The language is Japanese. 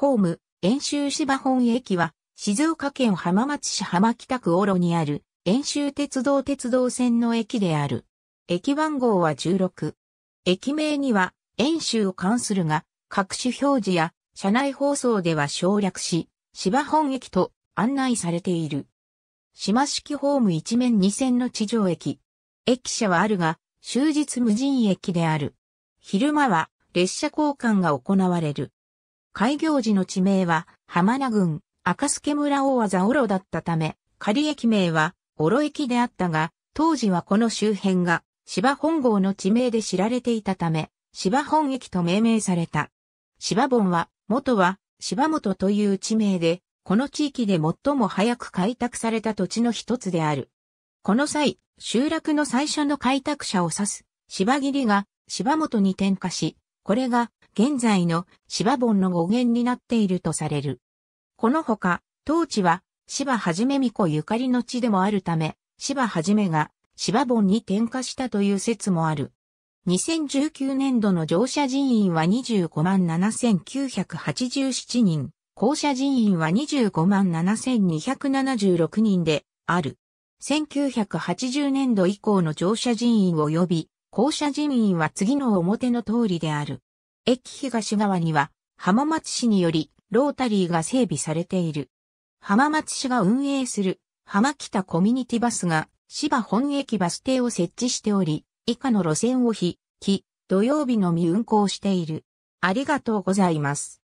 ホーム、遠州芝本駅は、静岡県浜松市浜北区大路にある、遠州鉄道鉄道線の駅である。駅番号は16。駅名には、遠州を関するが、各種表示や、車内放送では省略し、芝本駅と案内されている。島式ホーム一面二線の地上駅。駅舎はあるが、終日無人駅である。昼間は列車交換が行われる。開業時の地名は、浜名郡、赤助村大技オロだったため、仮駅名は、オロ駅であったが、当時はこの周辺が、芝本郷の地名で知られていたため、芝本駅と命名された。芝本は、元は、芝本という地名で、この地域で最も早く開拓された土地の一つである。この際、集落の最初の開拓者を指す、芝切りが、芝本に転化し、これが、現在の芝本の語源になっているとされる。このほか、当地は芝はじめ巫女ゆかりの地でもあるため、芝はじめが芝本に転化したという説もある。2019年度の乗車人員は25万7987人、降車人員は25万7276人である。1980年度以降の乗車人員及び降車人員は次の表の通りである。駅東側には浜松市によりロータリーが整備されている。浜松市が運営する浜北コミュニティバスが芝本駅バス停を設置しており、以下の路線を日、木、土曜日のみ運行している。ありがとうございます。